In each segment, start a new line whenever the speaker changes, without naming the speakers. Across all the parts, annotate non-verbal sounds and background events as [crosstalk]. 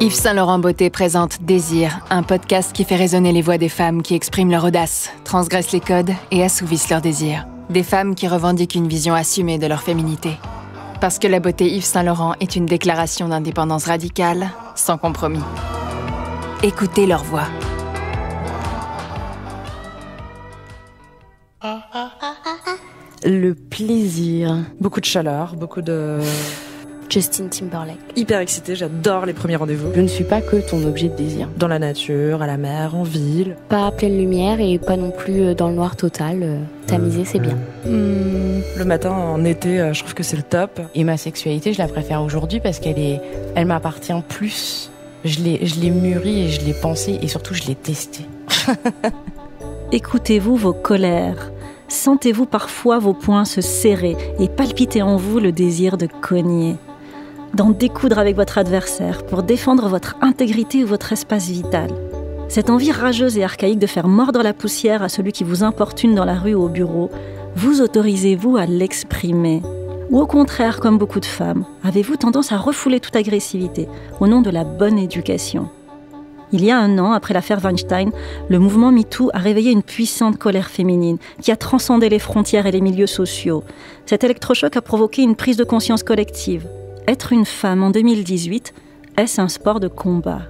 Yves Saint-Laurent Beauté présente Désir, un podcast qui fait résonner les voix des femmes qui expriment leur audace, transgressent les codes et assouvissent leurs désirs. Des femmes qui revendiquent une vision assumée de leur féminité. Parce que la beauté Yves Saint-Laurent est une déclaration d'indépendance radicale, sans compromis. Écoutez leur voix. Le plaisir. Beaucoup de chaleur, beaucoup de... Justin Timberlake. Hyper excitée, j'adore les premiers rendez-vous. Je ne suis pas que ton objet de désir. Dans la nature, à la mer, en ville. Pas à pleine lumière et pas non plus euh, dans le noir total. Euh, Tamiser, c'est bien. Euh, hmm, le matin, en été, je trouve que c'est le top. Et ma sexualité, je la préfère aujourd'hui parce qu'elle est, elle m'appartient plus. Je l'ai, je l'ai mûrie et je l'ai pensée et surtout je l'ai testée. [laughs]
Écoutez-vous vos colères. Sentez-vous parfois vos poings se serrer et palpiter en vous le désir de cogner d'en découdre avec votre adversaire pour défendre votre intégrité ou votre espace vital. Cette envie rageuse et archaïque de faire mordre la poussière à celui qui vous importune dans la rue ou au bureau, vous autorisez-vous à l'exprimer Ou au contraire, comme beaucoup de femmes, avez-vous tendance à refouler toute agressivité au nom de la bonne éducation il y a un an, après l'affaire Weinstein, le mouvement MeToo a réveillé une puissante colère féminine qui a transcendé les frontières et les milieux sociaux. Cet électrochoc a provoqué une prise de conscience collective. Être une femme en 2018, est-ce un sport de combat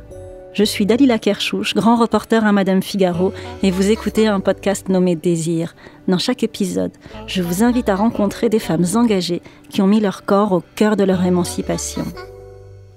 Je suis Dalila Kershouch, grand reporter à Madame Figaro, et vous écoutez un podcast nommé Désir. Dans chaque épisode, je vous invite à rencontrer des femmes engagées qui ont mis leur corps au cœur de leur émancipation.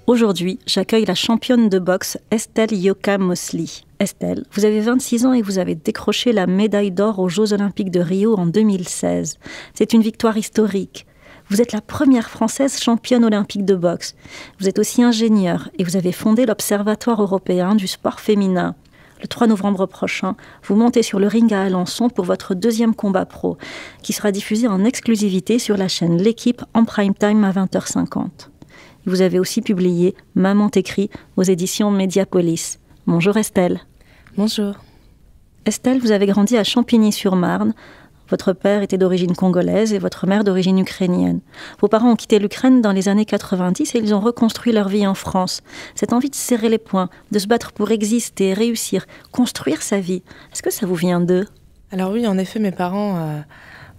Aujourd'hui, j'accueille la championne de boxe Estelle Yoka Mosley. Estelle, vous avez 26 ans et vous avez décroché la médaille d'or aux Jeux olympiques de Rio en 2016. C'est une victoire historique, vous êtes la première Française championne olympique de boxe. Vous êtes aussi ingénieure et vous avez fondé l'Observatoire européen du sport féminin. Le 3 novembre prochain, vous montez sur le ring à Alençon pour votre deuxième combat pro, qui sera diffusé en exclusivité sur la chaîne L'équipe en prime time à 20h50. Vous avez aussi publié Maman t'écrit aux éditions Mediapolis. Bonjour Estelle. Bonjour. Estelle, vous avez grandi à Champigny-sur-Marne, votre père était d'origine congolaise et votre mère d'origine ukrainienne. Vos parents ont quitté l'Ukraine dans les années 90 et ils ont reconstruit leur vie en France. Cette envie de serrer les poings, de se battre pour exister, réussir, construire sa vie, est-ce que ça vous vient d'eux Alors oui, en effet, mes parents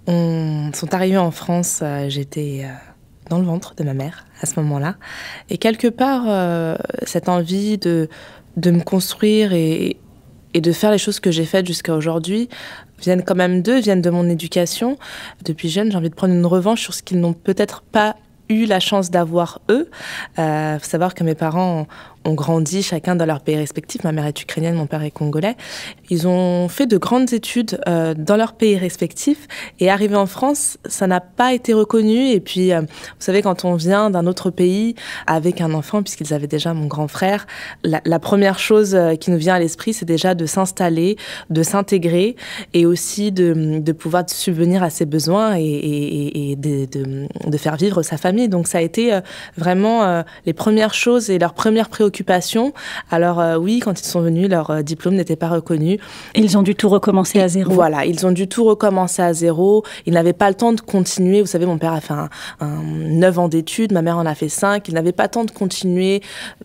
euh, sont arrivés en France. Euh, j'étais euh, dans le ventre de ma mère à ce moment-là. Et quelque part, cette envie de, de me construire et, et de faire les choses que j'ai faites jusqu'à aujourd'hui viennent quand même d'eux, viennent de mon éducation. Depuis jeune, j'ai envie de prendre une revanche sur ce qu'ils n'ont peut-être pas eu la chance d'avoir eux. Euh, savoir que mes parents ont grandi chacun dans leur pays respectif. Ma mère est ukrainienne, mon père est congolais. Ils ont fait de grandes études euh, dans leur pays respectif et arrivé en France, ça n'a pas été reconnu. Et puis, euh, vous savez, quand on vient d'un autre pays avec un enfant, puisqu'ils avaient déjà mon grand frère, la, première chose euh, qui nous vient à l'esprit, c'est déjà de s'installer, de s'intégrer et aussi de, de, pouvoir subvenir à ses besoins et, de, faire vivre sa famille. Donc, ça a été vraiment les premières choses et leurs premières préoccupations alors euh, oui, quand ils sont venus, leur euh, diplôme n'était pas reconnu. Ils ont dû tout recommencer à zéro. Voilà, ils ont dû tout recommencer à zéro. Ils n'avaient pas le temps de continuer. Vous savez, mon père a fait 9 ans d'études, ma mère en a fait 5. Ils n'avaient pas le temps de continuer,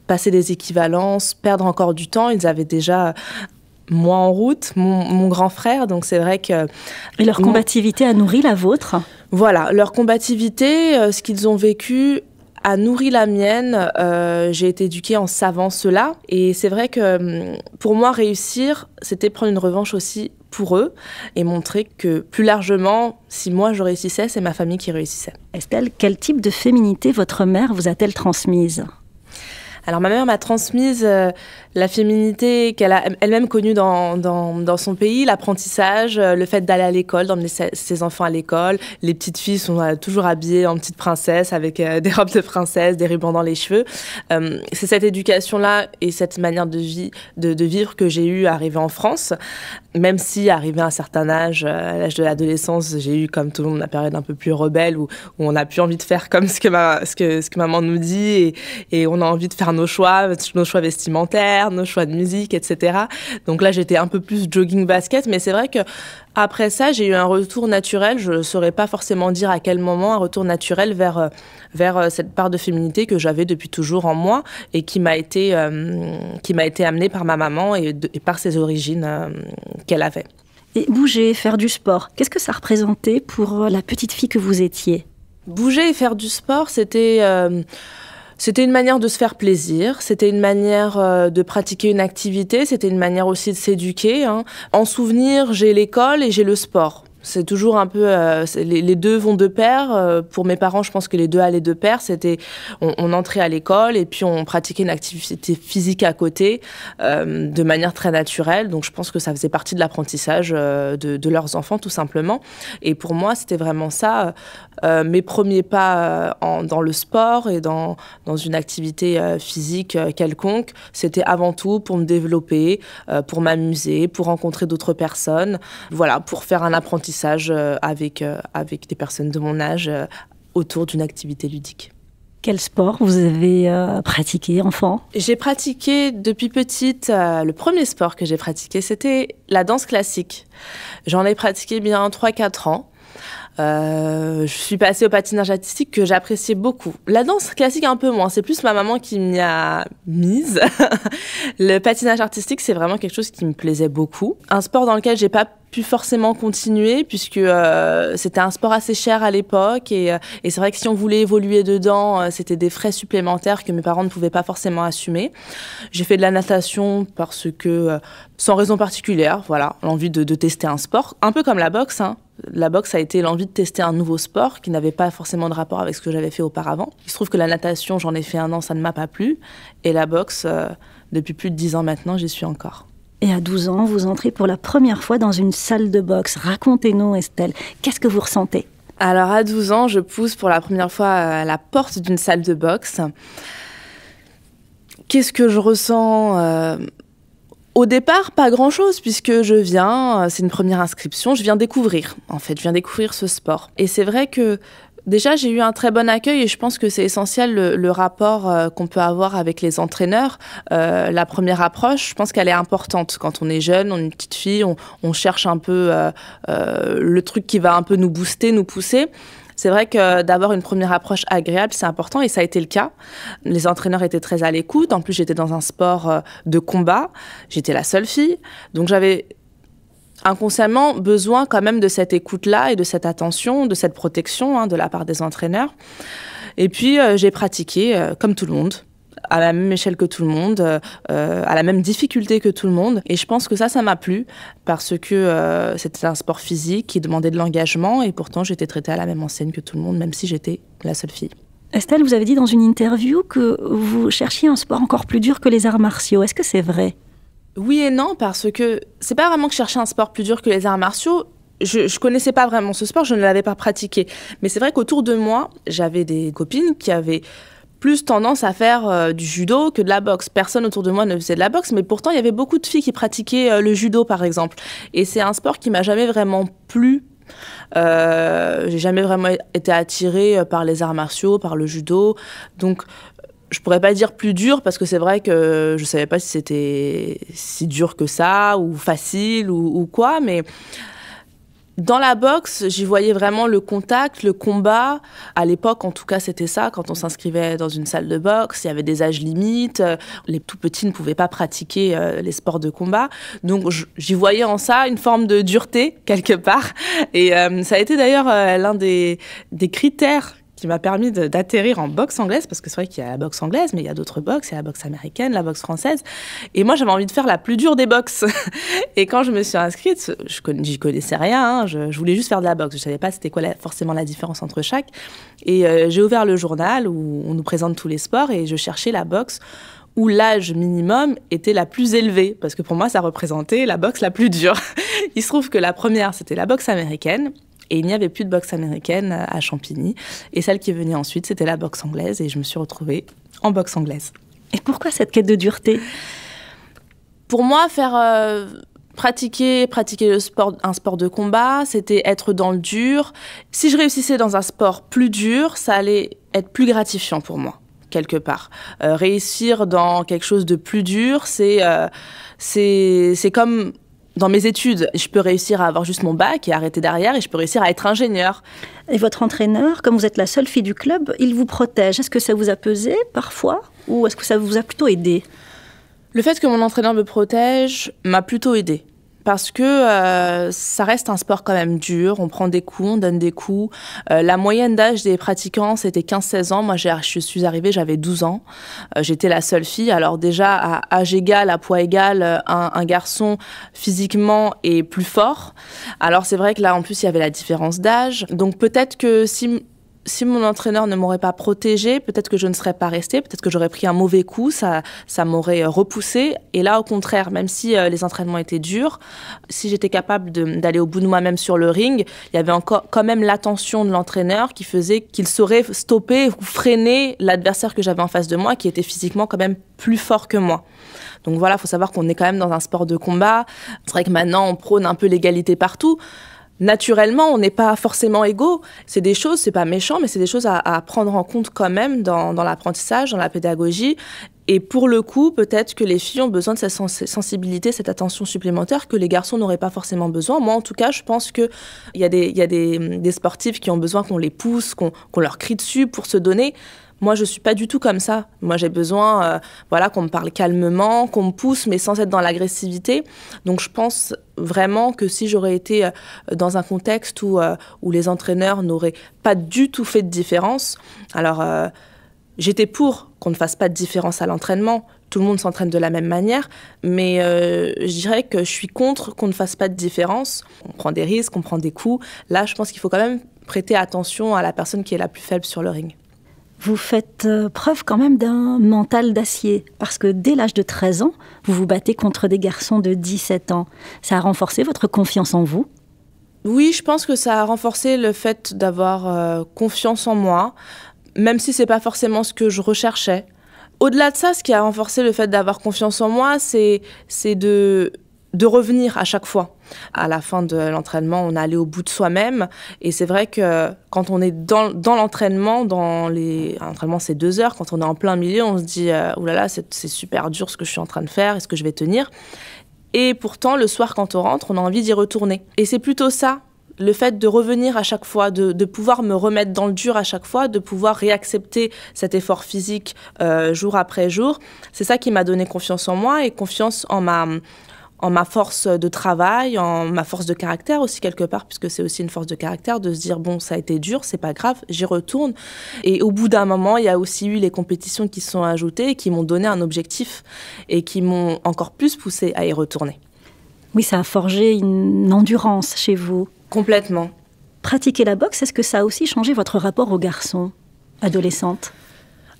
passer des équivalences, perdre encore du temps. Ils avaient déjà moi en route, mon, grand frère. Donc c'est vrai que... Et leur combativité a nourri la vôtre voilà, leur combativité, euh, ce qu'ils ont vécu, a nourri la mienne. Euh, j'ai été éduquée en savant cela. Et c'est vrai que hum, pour moi, réussir, c'était prendre une revanche aussi pour eux et montrer que plus largement, si moi je réussissais, c'est ma famille qui réussissait. Estelle, quel type de féminité votre mère vous a-t-elle
transmise
alors ma mère m'a transmise euh, la féminité qu'elle a elle-même connue dans, dans, son pays, l'apprentissage, euh, le fait d'aller à l'école, d'emmener ses, enfants à l'école. Les petites filles sont euh, toujours habillées en petites princesses avec [laughs] des robes de princesse, des rubans dans les cheveux. c'est cette éducation-là et cette manière de, vie, de, vivre que j'ai eu arrivée en France, même si arrivé à un certain âge, à l'âge de l'adolescence, j'ai eu comme tout le monde la période un peu plus rebelle où, on n'a plus envie de faire comme ce que, ce que, ce que maman nous dit et on a envie de faire nos choix, nos choix vestimentaires, nos choix de musique, etc. Donc là, j'étais un peu plus jogging basket, mais c'est vrai que après ça, j'ai eu un retour naturel. Je ne saurais pas forcément dire à quel moment un retour naturel vers, euh, vers euh, cette part de féminité que j'avais depuis toujours en moi et qui m'a été, euh, qui m'a été amenée par ma maman et, par ses origines qu'elle avait. Et bouger, faire du sport, qu'est-ce que ça représentait pour la petite fille que vous étiez Bouger et faire du sport, c'était... C'était une manière de se faire plaisir, c'était une manière euh, de pratiquer une activité, c'était une manière aussi de s'éduquer. Hein. En souvenir, j'ai l'école et j'ai le sport. C'est toujours un peu, euh, les, deux vont de pair. Euh, pour mes parents, je pense que les deux allaient de pair. C'était, on, entrait à l'école et puis on pratiquait une activité physique à côté, de manière très naturelle. Donc je pense que ça faisait partie de l'apprentissage de, de, leurs enfants tout simplement. Et pour moi, c'était vraiment ça. Euh, mes premiers pas euh, dans le sport et dans, une activité euh, physique quelconque, c'était avant tout pour me développer, pour m'amuser, pour rencontrer d'autres personnes, voilà, pour faire un apprentissage avec, des personnes de mon âge autour d'une activité ludique. Quel sport vous
avez pratiqué enfant
J'ai pratiqué depuis petite, le premier sport que j'ai pratiqué, c'était la danse classique. J'en ai pratiqué bien 3-4 ans. Euh, je suis passée au patinage artistique que j'appréciais beaucoup. La danse classique un peu moins, c'est plus ma maman qui m'y a mise. [laughs] le patinage artistique, c'est vraiment quelque chose qui me plaisait beaucoup. Un sport dans lequel j'ai pas pu forcément continuer puisque euh, c'était un sport assez cher à l'époque euh, et, c'est vrai que si on voulait évoluer dedans, c'était des frais supplémentaires que mes parents ne pouvaient pas forcément assumer. J'ai fait de la natation parce que, sans raison particulière, voilà, l'envie de, tester un sport, un peu comme la boxe, hein la boxe a été l'envie de tester un nouveau sport qui n'avait pas forcément de rapport avec ce que j'avais fait auparavant. Il se trouve que la natation, j'en ai fait un an, ça ne m'a pas plu. Et la boxe, euh, depuis plus de 10 ans maintenant, j'y suis encore.
Et à 12 ans, vous entrez pour la première fois dans une salle de boxe. Racontez-nous, Estelle, qu'est-ce que vous ressentez
Alors, à 12 ans, je pousse pour la première fois euh, à la porte d'une salle de boxe. Qu'est-ce que je ressens euh, au départ, pas grand-chose, puisque je viens, euh, c'est une première inscription, je viens découvrir, en fait, je viens découvrir ce sport. Et c'est vrai que déjà, j'ai eu un très bon accueil et je pense que c'est essentiel le, rapport euh, qu'on peut avoir avec les entraîneurs. Euh, la première approche, je pense qu'elle est importante. Quand on est jeune, on est une petite fille, on, cherche un peu le truc qui va un peu nous booster, nous pousser. C'est vrai que d'avoir une première approche agréable, c'est important et ça a été le cas. Les entraîneurs étaient très à l'écoute. En plus, j'étais dans un sport euh, de combat. J'étais la seule fille. Donc j'avais inconsciemment besoin quand même de cette écoute-là et de cette attention, de cette protection hein, de la part des entraîneurs. Et puis, euh, j'ai pratiqué euh, comme tout le monde à la même échelle que tout le monde, euh, euh, à la même difficulté que tout le monde. Et je pense que ça, ça m'a plu parce que euh, c'était un sport physique qui demandait de l'engagement et
pourtant j'étais traitée à la même enseigne que tout le monde, même si j'étais la seule fille. Estelle, vous avez dit dans une interview que vous cherchiez un sport encore plus dur que les arts martiaux. Est-ce que c'est vrai Oui et non,
parce que c'est pas vraiment que chercher un sport plus dur que les arts martiaux je, ne connaissais pas vraiment ce sport, je ne l'avais pas pratiqué. Mais c'est vrai qu'autour de moi, j'avais des copines qui avaient plus tendance à faire euh, du judo que de la boxe. Personne autour de moi ne faisait de la boxe, mais pourtant il y avait beaucoup de filles qui pratiquaient euh, le judo par exemple. Et c'est un sport qui m'a jamais vraiment plu. Euh, j'ai jamais vraiment été attirée par les arts martiaux, par le judo. Donc je pourrais pas dire plus dur parce que c'est vrai que je savais pas si c'était si dur que ça ou facile ou, ou quoi, mais dans la boxe, j'y voyais vraiment le contact, le combat. À l'époque, en tout cas, c'était ça. Quand on s'inscrivait dans une salle de boxe, il y avait des âges limites. Euh, les tout petits ne pouvaient pas pratiquer euh, les sports de combat. Donc, j'y voyais en ça une forme de dureté, [laughs] quelque part. Et euh, ça a été d'ailleurs l'un des critères qui m'a permis d'atterrir en boxe anglaise, parce que c'est vrai qu'il y a la boxe anglaise, mais il y a d'autres boxes, il y a la boxe américaine, la boxe française. Et moi, j'avais envie de faire la plus dure des boxes. [laughs] et quand je me suis inscrite, je connaissais rien, hein. je, voulais juste faire de la boxe. Je savais pas c'était quoi forcément la différence entre chaque. Et euh, j'ai ouvert le journal où on nous présente tous les sports et je cherchais la boxe où l'âge minimum était la plus élevée, parce que pour moi, ça représentait la boxe la plus dure. [laughs] Il se trouve que la première, c'était la boxe américaine, et il n'y avait plus de boxe américaine euh, à Champigny. Et celle qui venait ensuite, c'était la boxe anglaise. Et je me suis retrouvée
en boxe anglaise. Et pourquoi cette quête de dureté
Pour moi, faire euh, pratiquer, pratiquer un sport de combat, c'était être dans le dur. Si je réussissais dans un sport plus dur, ça allait être plus gratifiant pour moi quelque part. Euh, réussir dans quelque chose de plus dur, c'est c'est comme dans mes études, je peux réussir à avoir juste mon bac et arrêter derrière, et je peux réussir à être
ingénieur. Et votre entraîneur, comme vous êtes la seule fille du club, il vous protège. Est-ce que ça vous a pesé parfois, ou est-ce que ça vous a plutôt aidé Le fait que mon entraîneur me protège
m'a plutôt aidé parce que euh, ça reste un sport quand même dur, on prend des coups, on donne des coups. Euh, la moyenne d'âge des pratiquants, c'était 15-16 ans. Moi, je suis arrivée, j'avais 12 ans. Euh, j'étais la seule fille. Alors déjà, à âge égal, à poids égal, un, un garçon physiquement est plus fort. Alors c'est vrai que là, en plus, il y avait la différence d'âge. Donc peut-être que si si mon entraîneur ne m'aurait pas protégé, peut-être que je ne serais pas restée, peut-être que j'aurais pris un mauvais coup, ça, ça m'aurait euh, repoussée. Et là, au contraire, même si euh, les entraînements étaient durs, si j'étais capable d'aller au bout de moi-même sur le ring, il y avait encore quand même l'attention de l'entraîneur qui faisait qu'il saurait stopper ou freiner l'adversaire que j'avais en face de moi, qui était physiquement quand même plus fort que moi. Donc voilà, il faut savoir qu'on est quand même dans un sport de combat. C'est vrai que maintenant, on prône un peu l'égalité partout naturellement, on n'est pas forcément égaux. C'est des choses, c'est pas méchant, mais c'est des choses à, prendre en compte quand même dans, l'apprentissage, dans la pédagogie. Et pour le coup, peut-être que les filles ont besoin de cette sensibilité, cette attention supplémentaire que les garçons n'auraient pas forcément besoin. Moi, en tout cas, je pense qu'il y a, des, y des, sportifs qui ont besoin qu'on les pousse, qu'on leur crie dessus pour se donner. Moi, je suis pas du tout comme ça. Moi, j'ai besoin, euh, voilà, qu'on me parle calmement, qu'on me pousse, mais sans être dans l'agressivité. Donc, je pense vraiment que si j'aurais été euh, dans un contexte où, euh, où les entraîneurs n'auraient pas du tout fait de différence, alors j'étais pour qu'on ne fasse pas de différence à l'entraînement. Tout le monde s'entraîne de la même manière, mais je dirais que je suis contre qu'on ne fasse pas de différence. On prend des risques, on prend des coups. Là, je pense qu'il faut quand même prêter attention à la personne qui est la plus faible sur le ring
vous faites euh, preuve quand même d'un mental d'acier. Parce que dès l'âge de 13 ans, vous vous battez contre des garçons de 17 ans. Ça a renforcé votre confiance en vous
Oui, je pense que ça a renforcé le fait d'avoir euh, confiance en moi, même si c'est pas forcément ce que je recherchais. Au-delà de ça, ce qui a renforcé le fait d'avoir confiance en moi, c'est de de revenir à chaque fois. À la fin de l'entraînement, on est allé au bout de soi-même. Et c'est vrai que quand on est dans, l'entraînement, dans les... l'entraînement c'est deux heures, quand on est en plein milieu, on se dit oh là là, c'est, super dur ce que je suis en train de faire, est-ce que je vais tenir Et pourtant, le soir, quand on rentre, on a envie d'y retourner. Et c'est plutôt ça le fait de revenir à chaque fois, de, pouvoir me remettre dans le dur à chaque fois, de pouvoir réaccepter cet effort physique euh, jour après jour, c'est ça qui m'a donné confiance en moi et confiance en ma, en ma force de travail, en ma force de caractère aussi quelque part, puisque c'est aussi une force de caractère de se dire bon ça a été dur, c'est pas grave, j'y retourne. Et au bout d'un moment, il y a aussi eu les compétitions qui sont ajoutées qui m'ont donné un objectif et qui m'ont encore plus poussé à y retourner.
Oui, ça a forgé une endurance chez vous. Complètement. Pratiquer la boxe, est-ce que ça a aussi changé votre rapport aux garçons, adolescentes?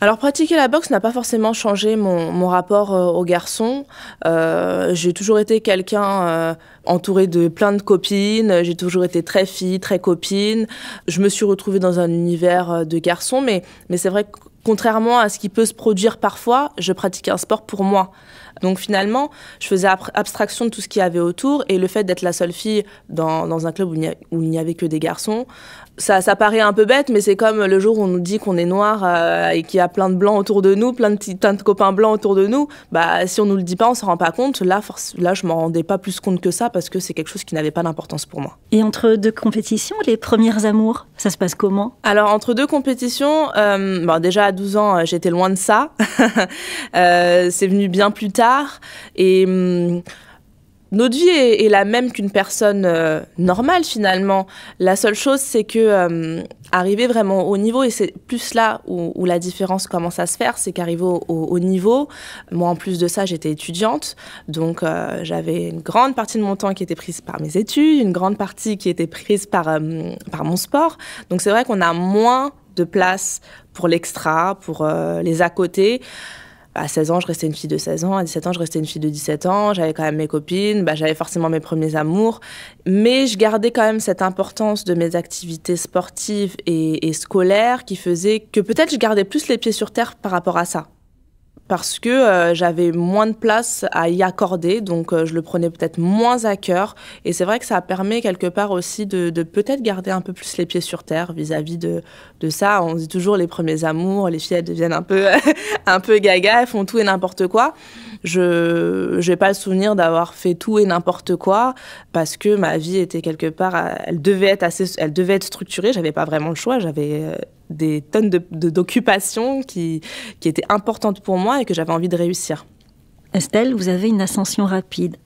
Alors pratiquer la
boxe n'a pas forcément changé mon, rapport euh, aux garçons. Euh, j'ai toujours été quelqu'un euh, entouré de plein de copines, j'ai toujours été très fille, très copine. Je me suis retrouvée dans un univers de garçons, mais, mais c'est vrai que contrairement à ce qui peut se produire parfois, je pratique un sport pour moi. Donc finalement, je faisais abstraction de tout ce qu'il y avait autour et le fait d'être la seule fille dans, un club où il n'y avait que des garçons, ça, ça, paraît un peu bête, mais c'est comme le jour où on nous dit qu'on est noir euh, et qu'il y a plein de blancs autour de nous, plein de, copains blancs autour de nous. Bah, si on nous le dit pas, on s'en rend pas compte. Là, force, là, je m'en rendais
pas plus compte que ça parce que c'est quelque chose qui n'avait pas d'importance pour moi. Et entre deux compétitions, les premières amours, ça se passe comment
Alors entre deux compétitions, euh, déjà à 12 ans, euh, j'étais loin de ça. [laughs] c'est venu bien plus tard. Et hum, notre vie est, la même qu'une personne euh, normale finalement. La seule chose, c'est que hum, arriver vraiment au niveau, et c'est plus là où, la différence commence à se faire, c'est qu'arriver au, niveau, moi en plus de ça, j'étais étudiante, donc euh, j'avais une grande partie de mon temps qui était prise par mes études, une grande partie qui était prise par, hum, par mon sport. Donc c'est vrai qu'on a moins de place pour l'extra, pour euh, les à côté à 16 ans, je restais une fille de 16 ans, à 17 ans, je restais une fille de 17 ans, j'avais quand même mes copines, bah, j'avais forcément mes premiers amours, mais je gardais quand même cette importance de mes activités sportives et, et scolaires qui faisait que peut-être je gardais plus les pieds sur terre par rapport à ça parce que euh, j'avais moins de place à y accorder, donc euh, je le prenais peut-être moins à cœur. Et c'est vrai que ça permet quelque part aussi de, peut-être garder un peu plus les pieds sur terre vis-à-vis de, ça. On dit toujours les premiers amours, les filles elles deviennent un peu, [laughs] un peu gaga, elles font tout et n'importe quoi. Je n'ai pas le souvenir d'avoir fait tout et n'importe quoi parce que ma vie était quelque part, elle devait être assez, elle devait être structurée. J'avais pas vraiment le choix. J'avais euh, des tonnes d'occupations de, d'occupation qui, qui étaient importantes pour moi et que j'avais envie de réussir.
Estelle, vous avez une ascension rapide.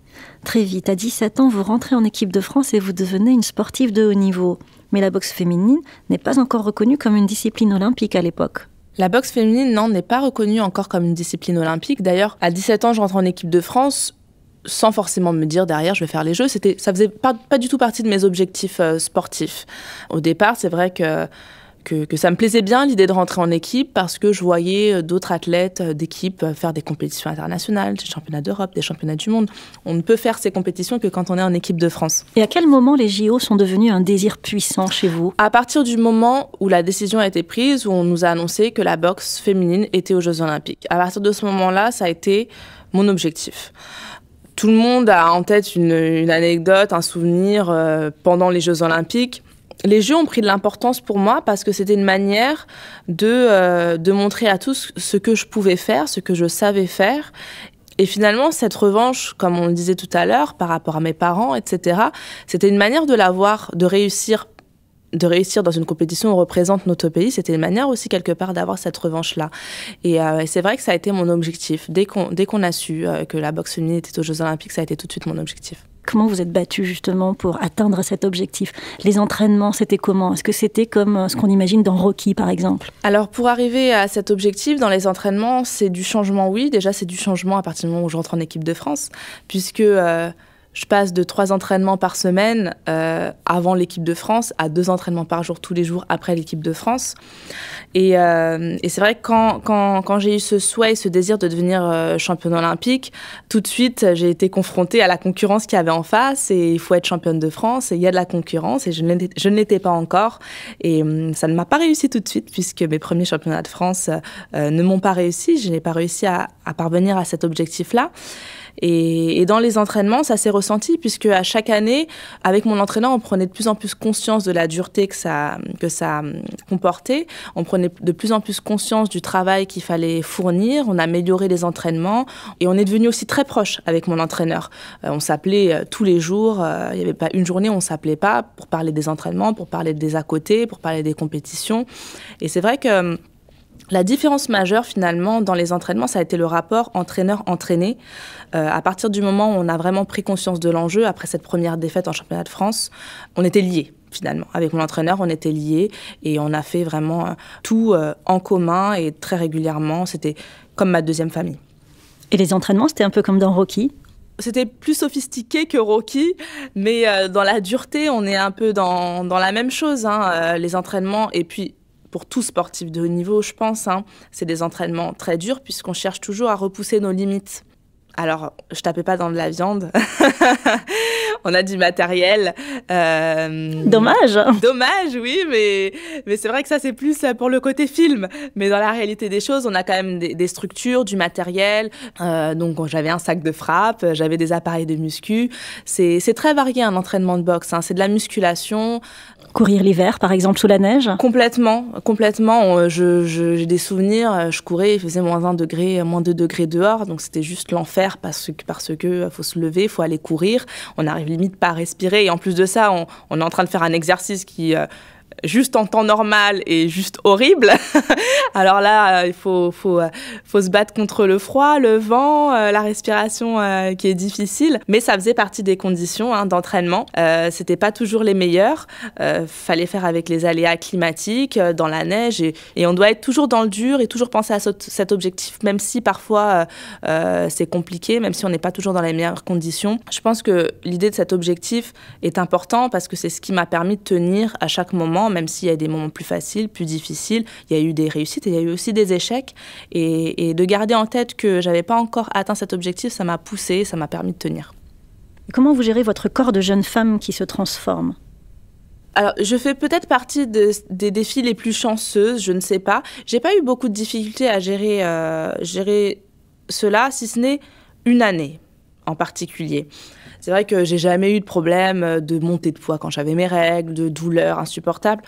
Très vite, à 17 ans, vous rentrez en équipe de France et vous devenez une sportive de haut niveau. Mais la boxe féminine n'est pas encore reconnue comme une discipline olympique à l'époque.
La boxe féminine, non, n'est pas reconnue encore comme une discipline olympique. D'ailleurs, à 17 ans, je rentre en équipe de France sans forcément me dire derrière je vais faire les jeux. C'était, ça faisait pas, du tout partie de mes objectifs euh, sportifs. Au départ, c'est vrai que que, ça me plaisait bien l'idée de rentrer en équipe parce que je voyais euh, d'autres athlètes euh, d'équipe euh, faire des compétitions internationales, des championnats d'Europe, des championnats du monde. On ne peut faire ces
compétitions que quand on est en équipe de France. Et à quel moment les JO sont devenus un désir puissant chez vous
À partir du moment où la décision a été prise, où on nous a annoncé que la boxe féminine était aux Jeux Olympiques. À partir de ce moment-là, ça a été mon objectif tout le monde a en tête une, anecdote, un souvenir pendant les Jeux Olympiques les jeux ont pris de l'importance pour moi parce que c'était une manière de, euh, de montrer à tous ce que je pouvais faire, ce que je savais faire. Et finalement, cette revanche, comme on le disait tout à l'heure, par rapport à mes parents, etc., c'était une manière de l'avoir, de réussir de réussir dans une compétition où on représente notre pays, c'était une manière aussi quelque part d'avoir cette revanche-là. Et, euh, c'est vrai que ça a été mon objectif. Dès qu'on a su euh, que la boxe féminine était aux Jeux Olympiques, ça a été tout de suite mon
objectif comment vous êtes battu justement pour atteindre cet objectif Les entraînements, c'était comment Est-ce que c'était comme euh, ce qu'on imagine dans Rocky par exemple
Alors pour arriver à cet objectif, dans les entraînements, c'est du changement, oui. Déjà, c'est du changement à partir du moment où je rentre en équipe de France, puisque... Euh, je passe de trois entraînements par semaine euh, avant l'équipe de France à deux entraînements par jour tous les jours après l'équipe de France. Et, euh, c'est vrai que quand, j'ai eu ce souhait et ce désir de devenir euh, championne olympique, tout de suite j'ai été confrontée à la concurrence qu'il y avait en face et il faut être championne de France et il y a de la concurrence et je ne l'étais pas encore. Et ça ne m'a pas réussi tout de suite puisque mes premiers championnats de France ne m'ont pas réussi. Je n'ai pas réussi à, à parvenir à cet objectif-là. Et, dans les entraînements, ça s'est ressenti puisque à chaque année, avec mon entraîneur, on prenait de plus en plus conscience de la dureté que ça, que ça hum, comportait. On prenait de plus en plus conscience du travail qu'il fallait fournir. On améliorait les entraînements et on est devenu aussi très proche avec mon entraîneur. Euh, on s'appelait euh, tous les jours. Euh, il n'y avait pas une journée où on s'appelait pas pour parler des entraînements, pour parler des à côté, pour parler des compétitions. Et c'est vrai que hum, la différence majeure finalement dans les entraînements, ça a été le rapport entraîneur-entraîné. Euh, à partir du moment où on a vraiment pris conscience de l'enjeu, après cette première défaite en championnat de France, on était liés finalement. Avec mon entraîneur, on était liés et on a fait vraiment euh, tout euh, en commun et très régulièrement. C'était
comme ma deuxième famille. Et les entraînements, c'était un peu comme dans Rocky
c'était plus sophistiqué que Rocky, mais dans la dureté, on est un peu dans, la même chose. Hein, les entraînements, et puis pour tout sportif de haut niveau, je pense. Hein. C'est des entraînements très durs puisqu'on cherche toujours à repousser nos limites alors, je tapais pas dans de la viande. [laughs] on a du matériel. Euh, dommage. Dommage, oui, mais, mais c'est vrai que ça, c'est plus pour le côté film. Mais dans la réalité des choses, on a quand même des, structures, du matériel. Euh, donc, j'avais un sac de frappe, j'avais des appareils de muscu. C'est très varié un entraînement de boxe. Hein. C'est de la musculation. Courir l'hiver, par exemple, sous la neige Complètement, complètement. Euh, j'ai je, des souvenirs. Je courais, il faisait moins 1 degré, moins 2 degrés dehors. Donc, c'était juste l'enfer parce, parce que euh, faut se lever, il faut aller courir, on arrive limite pas à respirer. Et en plus de ça, on, est en train de faire un exercice qui, euh, juste en temps normal et juste horrible. [laughs] Alors là, euh, il euh, faut, se battre contre le froid, le vent, euh, la respiration qui est difficile. Mais ça faisait partie des conditions hein, d'entraînement. Ce C'était pas toujours les meilleures. Il fallait faire avec les aléas climatiques, dans la neige. Et, on doit être toujours dans le dur et toujours penser à cet objectif, même si parfois c'est compliqué, même si on n'est pas toujours dans les meilleures conditions. Je pense que l'idée de cet objectif est importante parce que c'est ce qui m'a permis de tenir à chaque moment même s'il y a des moments plus faciles, plus difficiles, il y a eu des réussites et il y a eu aussi des échecs. Et, de garder en tête que j'avais pas encore atteint cet objectif, ça m'a poussée, ça m'a permis de tenir.
Comment vous gérez votre corps de jeune femme qui se transforme
alors, je fais peut-être partie des défis les plus chanceuses, je ne sais pas. J'ai pas eu beaucoup de difficultés à gérer euh, cela, si ce n'est une année en particulier. C'est vrai que j'ai jamais eu de problème euh, de montée de poids quand j'avais mes règles, de douleurs insupportables.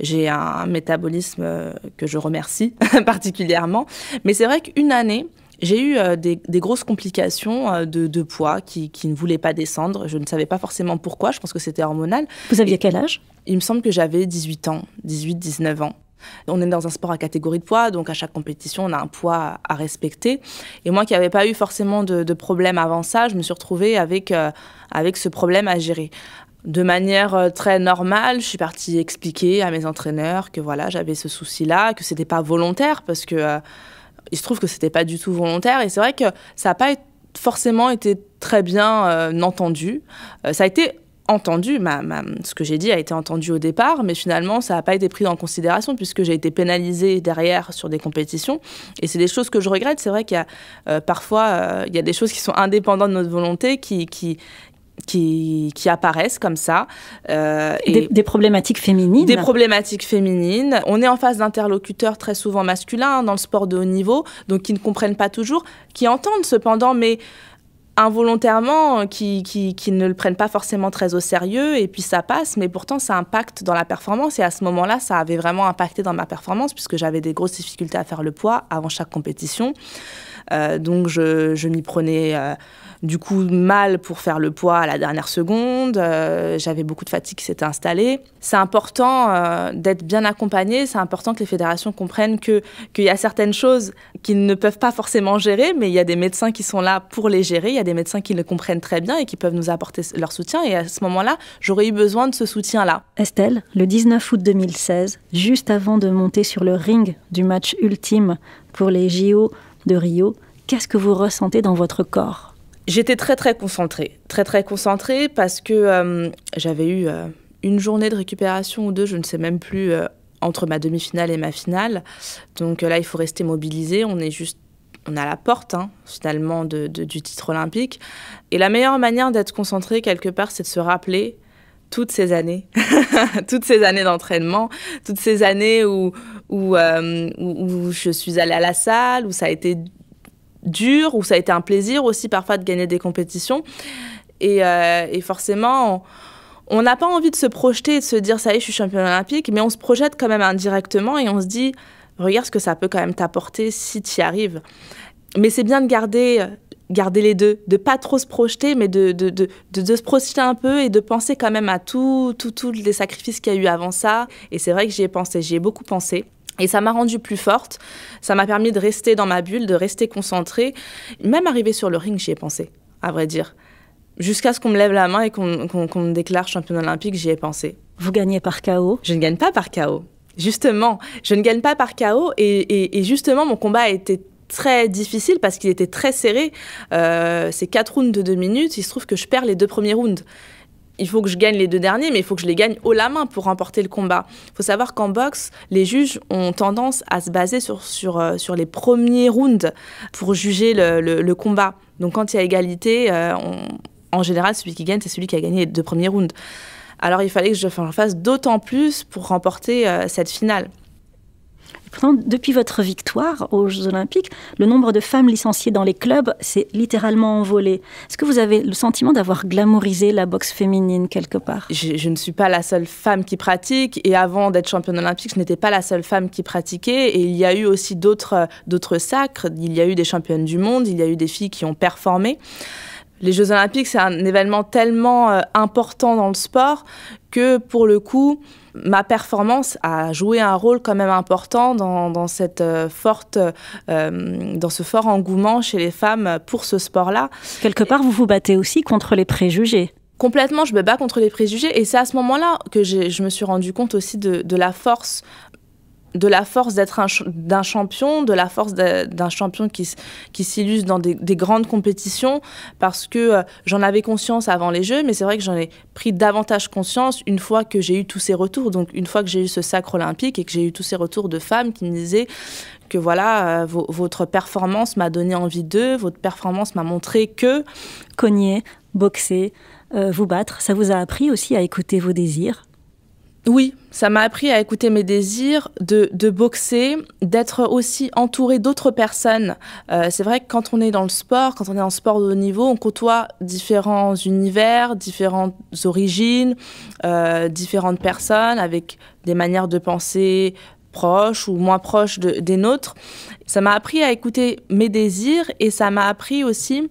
J'ai un métabolisme euh, que je remercie [laughs] particulièrement. Mais c'est vrai qu'une année, j'ai eu euh, des, grosses complications de, poids qui, ne voulaient pas descendre. Je ne savais pas forcément pourquoi. Je pense que c'était hormonal. Vous aviez quel âge Il me semble que j'avais 18 ans, 18-19 ans. On est dans un sport à catégorie de poids, donc à chaque compétition, on a un poids à respecter. Et moi qui n'avais pas eu forcément de, problème avant ça, je me suis retrouvée avec, euh, avec ce problème à gérer. De manière euh, très normale, je suis partie expliquer à mes entraîneurs que voilà, j'avais ce souci-là, que ce n'était pas volontaire, parce que euh, il se trouve que c'était pas du tout volontaire. Et c'est vrai que ça n'a pas forcément été très bien entendu. ça a été entendu, ma, ce que j'ai dit a été entendu au départ, mais finalement, ça n'a pas été pris en considération puisque j'ai été pénalisée derrière sur des compétitions. Et c'est des choses que je regrette. C'est vrai qu'il y a euh, parfois, euh, il y a des choses qui sont indépendantes de notre volonté, qui, qui, qui, apparaissent comme ça. Euh, des, problématiques féminines. Des problématiques féminines. On est en face d'interlocuteurs très souvent masculins dans le sport de haut niveau, donc qui ne comprennent pas toujours, qui entendent cependant, mais involontairement qui, ne le prennent pas forcément très au sérieux et puis ça passe mais pourtant ça impacte dans la performance et à ce moment-là ça avait vraiment impacté dans ma performance puisque j'avais des grosses difficultés à faire le poids avant chaque compétition euh, donc je, m'y prenais euh, du coup mal pour faire le poids à la dernière seconde. Euh, j'avais beaucoup de fatigue qui s'était installée. C'est important euh, d'être bien accompagné. C'est important que les fédérations comprennent que qu'il y a certaines choses qu'ils ne peuvent pas forcément gérer, mais il y a des médecins qui sont là pour les gérer. Il y a des médecins qui le comprennent très bien et qui peuvent nous apporter leur soutien. Et à ce moment-là, j'aurais eu besoin de ce soutien-là.
Estelle, le 19 août 2016, juste avant de monter sur le ring du match ultime pour les JO de Rio, qu'est-ce que vous ressentez dans votre corps
J'étais très très concentrée, très très concentrée parce que euh, j'avais eu euh, une journée de récupération ou deux, je ne sais même plus, euh, entre ma demi-finale et ma finale. Donc là, il faut rester mobilisé, on est juste, on a la porte hein, finalement du titre olympique. Et la meilleure manière d'être concentrée quelque part, c'est de se rappeler toutes ces années, [laughs] toutes ces années d'entraînement, toutes ces années où, où, où, où, je suis allée à la salle, où ça a été dur, ou ça a été un plaisir aussi parfois de gagner des compétitions. Et, euh, forcément, on n'a pas envie de se projeter et de se dire ça y est, je suis champion olympique, mais on se projette quand même indirectement et on se dit regarde ce que ça peut quand même t'apporter si tu y arrives. Mais c'est bien de garder garder les deux, de pas trop se projeter, mais de, se projeter un peu et de penser quand même à tout, tous tout les sacrifices qu'il y a eu avant ça. Et c'est vrai que j'y ai pensé, j'y ai beaucoup pensé. Et ça m'a rendue plus forte, ça m'a permis de rester dans ma bulle, de rester concentrée. Même arrivé sur le ring, j'y ai pensé, à vrai dire. Jusqu'à ce qu'on me lève la main et qu'on me déclare championne olympique, j'y ai pensé. Vous gagnez par KO Je ne gagne pas par KO. Justement, je ne gagne pas par KO et, justement, mon combat a été très difficile parce qu'il était très serré. Euh, C'est quatre rounds de deux minutes, il se trouve que je perds les deux premiers rounds il faut que je gagne les deux derniers, mais il faut que je les gagne haut la main pour remporter le combat. Il faut savoir qu'en boxe, les juges ont tendance à se baser sur, sur, euh, sur les premiers rounds pour juger le, combat. Donc quand il y a égalité, euh, en général, celui qui gagne, c'est celui qui a gagné les deux premiers rounds. Alors il fallait que je fasse d'autant plus pour remporter
euh, cette finale depuis votre victoire aux Jeux Olympiques, le nombre de femmes licenciées dans les clubs s'est littéralement envolé. Est-ce que vous avez le sentiment d'avoir glamourisé la boxe féminine quelque part je, je, ne suis pas la seule femme qui pratique. Et avant d'être
championne olympique, je n'étais pas la seule femme qui pratiquait. Et il y a eu aussi d'autres sacres. Il y a eu des championnes du monde, il y a eu des filles qui ont performé. Les Jeux olympiques, c'est un événement tellement euh, important dans le sport que pour le coup, ma performance a joué un rôle quand même important dans, cette euh, forte, euh, dans ce fort engouement chez les femmes pour ce sport-là. Quelque part, vous vous battez aussi contre les préjugés. Complètement, je me bats contre les préjugés et c'est à ce moment-là que je me suis rendu compte aussi de la force de la force d'être d'un champion, de la force d'un champion qui, qui s'illustre dans des, grandes compétitions, parce que euh, j'en avais conscience avant les Jeux, mais c'est vrai que j'en ai pris davantage conscience une fois que j'ai eu tous ces retours, donc une fois que j'ai eu ce sacre olympique et que j'ai eu tous ces retours de femmes qui me disaient que voilà, euh, votre performance
m'a donné envie d'eux, votre performance m'a montré que... Cogner, boxer, euh, vous battre, ça vous a appris aussi à écouter vos désirs oui, ça m'a appris à
écouter mes désirs, de, boxer, d'être aussi entouré d'autres personnes. Euh, c'est vrai que quand on est dans le sport, quand on est en sport de haut niveau, on côtoie différents univers, différentes origines, euh, différentes personnes avec des manières de penser proches ou moins proches des nôtres. Ça m'a appris à écouter mes désirs et ça m'a appris aussi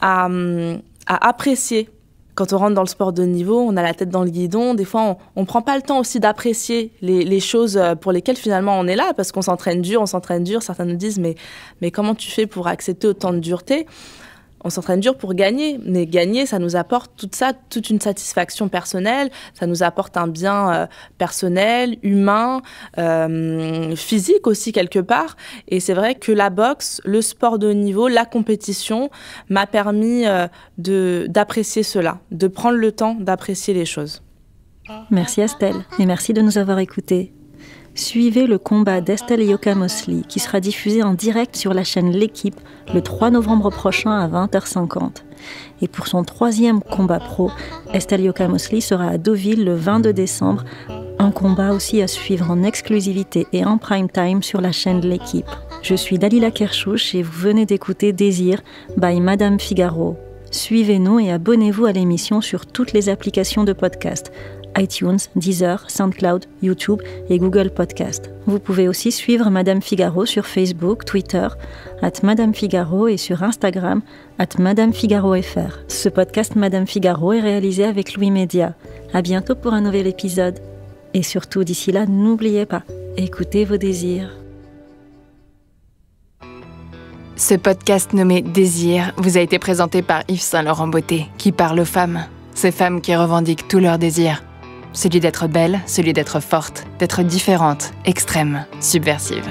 à hum, apprécier quand on rentre dans le sport de niveau, on a la tête dans le guidon. Des fois, on ne prend pas le temps aussi d'apprécier les, choses euh, pour lesquelles finalement on est là, parce qu'on s'entraîne dur, on s'entraîne dur. Certains nous disent, mais, mais comment tu fais pour accepter autant de dureté on s'entraîne dur pour gagner, mais gagner, ça nous apporte toute ça, toute une satisfaction personnelle, ça nous apporte un bien euh, personnel, humain, euh, physique aussi quelque part. Et c'est vrai que la boxe, le sport de haut niveau, la compétition m'a permis euh, de d'apprécier cela, de prendre le temps d'apprécier les choses.
Merci Estelle et merci de nous avoir écoutés. Suivez le combat d'Estelle Yoka qui sera diffusé en direct sur la chaîne L'équipe le 3 novembre prochain à 20h50. Et pour son troisième combat pro, Estelle Yoka sera à Deauville le 22 décembre, un combat aussi à suivre en exclusivité et en prime time sur la chaîne L'équipe. Je suis Dalila Kershouch et vous venez d'écouter Désir by Madame Figaro. Suivez-nous et abonnez-vous à l'émission sur toutes les applications de podcast iTunes, Deezer, SoundCloud, YouTube et Google Podcast. Vous pouvez aussi suivre Madame Figaro sur Facebook, Twitter, at Madame Figaro et sur Instagram, at Madame Figaro Ce podcast Madame Figaro est réalisé avec Louis Média. À bientôt pour un nouvel épisode. Et surtout, d'ici là, n'oubliez pas, écoutez vos désirs. Ce podcast nommé Désir vous a été présenté par Yves Saint Laurent Beauté, qui parle aux femmes,
ces femmes qui revendiquent tous leurs désirs celui d'être belle, celui d'être forte, d'être différente, extrême, subversive.